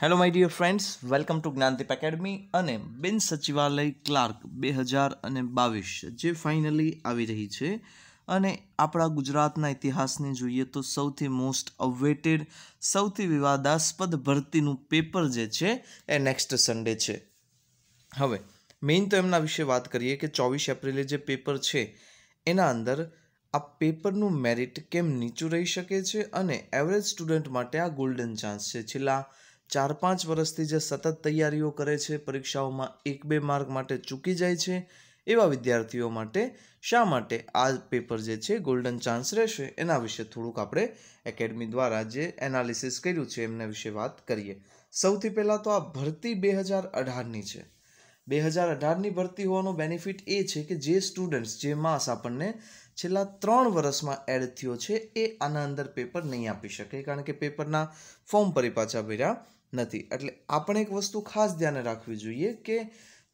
hello my dear friends welcome to Gyandeep academy અને બિન સચિવાલય ક્લાર્ક બે હજાર અને બાવીસ જે ફાઇનલી આવી રહી છે અને આપણા ગુજરાતના ઇતિહાસને જોઈએ તો સૌથી મોસ્ટ અવેટેડ સૌથી વિવાદાસ્પદ ભરતીનું પેપર જે છે એ નેક્સ્ટ સન્ડે છે હવે મેઇન તો એમના વિશે વાત કરીએ કે ચોવીસ એપ્રિલે જે પેપર છે એના અંદર આ પેપરનું મેરિટ કેમ નીચું રહી શકે છે અને એવરેજ સ્ટુડન્ટ માટે આ ગોલ્ડન ચાન્સ છે છેલ્લા ચાર પાંચ વર્ષથી જે સતત તૈયારીઓ કરે છે પરીક્ષાઓમાં એક બે માર્ક માટે ચૂકી જાય છે એવા વિદ્યાર્થીઓ માટે શા માટે આ પેપર જે છે ગોલ્ડન ચાન્સ રહેશે એના વિશે થોડુંક આપણે એકેડમી દ્વારા જે એનાલિસિસ કર્યું છે એમના વિશે વાત કરીએ સૌથી પહેલાં તો આ ભરતી બે હજાર અઢારની છે બે હજાર અઢારની ભરતી હોવાનો બેનિફિટ એ છે કે જે સ્ટુડન્ટ્સ જે માસ આપણને છેલ્લા ત્રણ વર્ષમાં એડ થયો છે એ આના અંદર પેપર નહીં આપી શકે કારણ કે પેપરના ફોર્મ ફરી પાછા ભર્યા નથી એટલે આપણે એક વસ્તુ ખાસ ધ્યાને રાખવી જોઈએ કે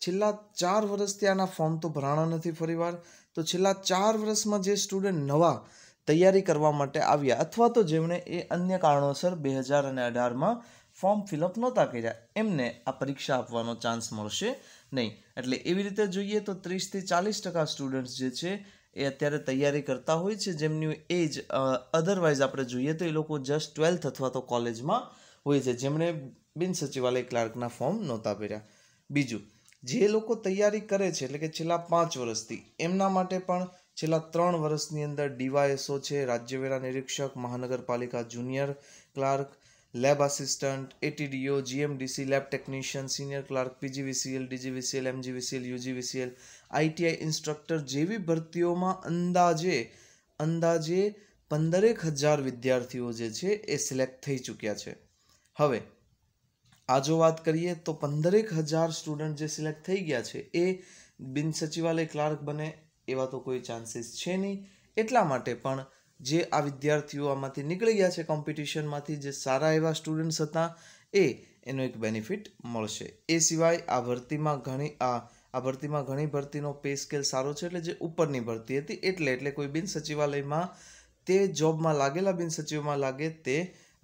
છેલ્લા ચાર વર્ષથી આના ફોર્મ તો ભરાણા નથી ફરીવાર તો છેલ્લા ચાર વર્ષમાં જે સ્ટુડન્ટ નવા તૈયારી કરવા માટે આવ્યા અથવા તો જેમણે એ અન્ય કારણોસર બે હજાર અને અઢારમાં ફોર્મ ફિલઅપ નહોતા કર્યા એમને આ પરીક્ષા આપવાનો ચાન્સ મળશે નહીં એટલે એવી રીતે જોઈએ તો ત્રીસથી ચાલીસ ટકા સ્ટુડન્ટ્સ જે છે એ અત્યારે તૈયારી કરતા હોય છે જેમની એજ અધરવાઇઝ આપણે જોઈએ તો એ લોકો જસ્ટ ટ્વેલ્થ અથવા તો કોલેજમાં હોય છે જેમણે બિન સચિવાલય ક્લાર્કના ફોર્મ નહોતા ભર્યા બીજું જે લોકો તૈયારી કરે છે એટલે કે છેલ્લા પાંચ વર્ષથી એમના માટે પણ છેલ્લા ત્રણ વર્ષની અંદર ડીવાયએસઓ છે રાજ્યવેરા નિરીક્ષક મહાનગરપાલિકા junior clerk lab assistant ATDO GMDC lab technician senior clerk PGVCL DGVCL MGVCL UGVCL ITI instructor જેવી ભરતીઓમાં અંદાજે અંદાજે પંદરેક હજાર વિદ્યાર્થીઓ જે છે એ સિલેક્ટ થઈ ચૂક્યા છે હવે આ જો વાત કરીએ તો પંદરેક હજાર સ્ટુડન્ટ જે સિલેક્ટ થઈ ગયા છે એ બિન સચિવાલય ક્લાર્ક બને એવા તો કોઈ ચાન્સીસ છે નહીં એટલા માટે પણ જે આ વિદ્યાર્થીઓ આમાંથી નીકળી ગયા છે કોમ્પિટિશનમાંથી જે સારા એવા સ્ટુડન્ટ્સ હતા એ એનો એક બેનિફિટ મળશે એ સિવાય આ ભરતીમાં ઘણી આ આ ભરતીમાં ઘણી ભરતીનો પે સ્કેલ સારો છે એટલે જે ઉપરની ભરતી હતી એટલે એટલે કોઈ બિન સચિવાલયમાં તે જોબમાં લાગેલા બિન સચિવમાં લાગે તે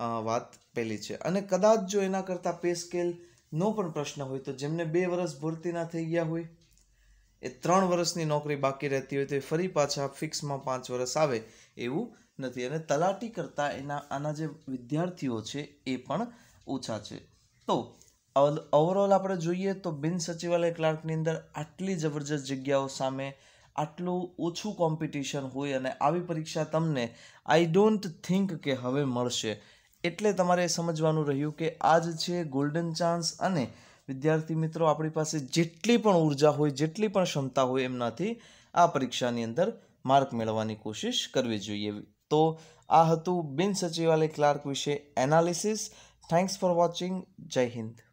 વાત પહેલી છે અને કદાચ જો એના કરતાં પે સ્કેલનો પણ પ્રશ્ન હોય તો જેમને બે વર્ષ ભરતીના થઈ ગયા હોય એ ત્રણ વર્ષની નોકરી બાકી રહેતી હોય તો એ ફરી પાછા ફિક્સમાં પાંચ વર્ષ આવે એવું નથી અને તલાટી કરતાં એના આના જે વિદ્યાર્થીઓ છે એ પણ ઓછા છે તો ઓવરઓલ આપણે જોઈએ તો બિન સચિવાલય ક્લાર્કની અંદર આટલી જબરજસ્ત જગ્યાઓ સામે આટલું ઓછું કોમ્પિટિશન હોય અને આવી પરીક્ષા તમને આઈ ડોન્ટ થિંક કે હવે મળશે એટલે તમારે સમજવાનું રહ્યું કે આજ છે ગોલ્ડન ચાન્સ અને વિદ્યાર્થી મિત્રો આપણી પાસે જેટલી પણ ઉર્જા હોય જેટલી પણ ક્ષમતા હોય એમનાથી આ પરીક્ષાની અંદર માર્ક મેળવવાની કોશિશ કરવી જોઈએ તો આ હતું બિન સચિવાલય ક્લાર્ક વિશે એનાલિસિસ થેન્ક્સ ફોર વોચિંગ જય હિન્દ